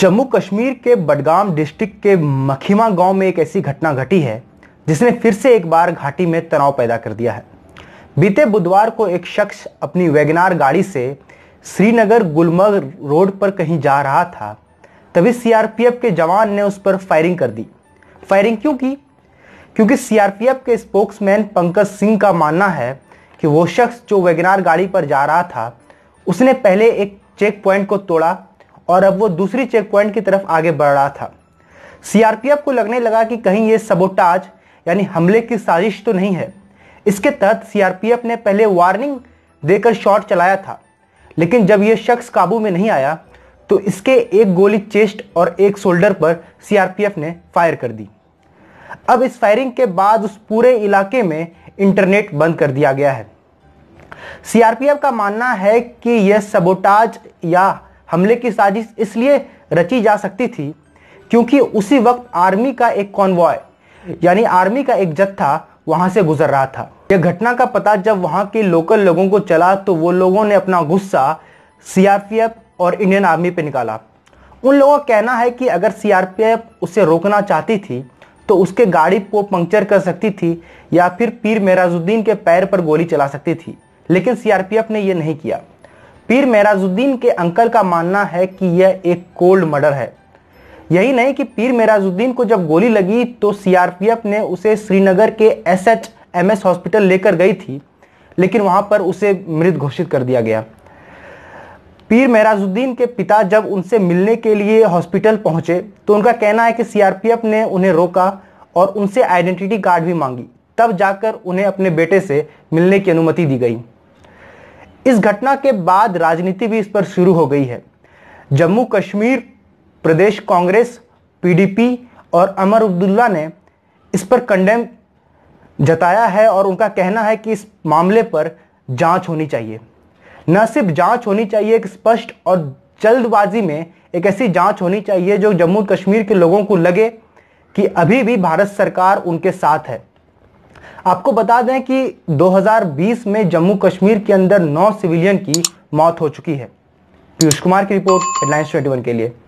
जम्मू कश्मीर के बडगाम डिस्ट्रिक्ट के मखीमा गांव में एक ऐसी घटना घटी है जिसने फिर से एक बार घाटी में तनाव पैदा कर दिया है बीते बुधवार को एक शख्स अपनी वैगनार गाड़ी से श्रीनगर गुलमर्ग रोड पर कहीं जा रहा था तभी सीआरपीएफ के जवान ने उस पर फायरिंग कर दी फायरिंग क्यों की क्योंकि सीआरपीएफ के स्पोक्समैन पंकज सिंह का मानना है कि वो शख्स जो वैगनार गाड़ी पर जा रहा था उसने पहले एक चेक पॉइंट को तोड़ा और अब वो दूसरी चेक पॉइंट की तरफ आगे बढ़ रहा था सीआरपीएफ को लगने लगा कि कहीं ये सबोटाज यानी हमले की साजिश तो नहीं है इसके तहत सीआरपीएफ ने पहले वार्निंग देकर शॉट चलाया था लेकिन जब यह शख्स काबू में नहीं आया तो इसके एक गोली चेस्ट और एक शोल्डर पर सीआरपीएफ ने फायर कर दी अब इस फायरिंग के बाद उस पूरे इलाके में इंटरनेट बंद कर दिया गया है सीआरपीएफ का मानना है कि यह सबोटाज या हमले की साजिश इसलिए रची जा सकती थी क्योंकि उसी वक्त आर्मी का एक कॉन्वॉय यानी आर्मी का एक जत्था वहां से गुजर रहा था यह घटना का पता जब वहां के लोकल लोगों को चला तो वो लोगों ने अपना गुस्सा सीआरपीएफ और इंडियन आर्मी पर निकाला उन लोगों का कहना है कि अगर सीआरपीएफ उसे रोकना चाहती थी तो उसके गाड़ी को पंक्चर कर सकती थी या फिर पीर मेराजुद्दीन के पैर पर गोली चला सकती थी लेकिन सीआरपीएफ ने यह नहीं किया पीर मेराजुद्दीन के अंकल का मानना है कि यह एक कोल्ड मर्डर है यही नहीं कि पीर मेराजुद्दीन को जब गोली लगी तो सीआरपीएफ ने उसे श्रीनगर के S H M S hospital लेकर गई थी लेकिन वहां पर उसे मृत घोषित कर दिया गया पीर मेराजुद्दीन के पिता जब उनसे मिलने के लिए हॉस्पिटल पहुंचे तो उनका कहना है कि सीआरपीएफ ने उन्हें रोका और उनसे आइडेंटिटी कार्ड भी मांगी तब जाकर उन्हें अपने बेटे से मिलने की अनुमति दी गई इस घटना के बाद राजनीति भी इस पर शुरू हो गई है जम्मू कश्मीर प्रदेश कांग्रेस पीडीपी और अमर अब्दुल्ला ने इस पर कंडेम जताया है और उनका कहना है कि इस मामले पर जांच होनी चाहिए न सिर्फ जांच होनी चाहिए एक स्पष्ट और जल्दबाजी में एक ऐसी जांच होनी चाहिए जो जम्मू कश्मीर के लोगों को लगे कि अभी भी भारत सरकार उनके साथ है आपको बता दें कि 2020 में जम्मू कश्मीर के अंदर नौ सिविलियन की मौत हो चुकी है पीयूष कुमार की रिपोर्ट हेडलाइंस ट्वेंटी के लिए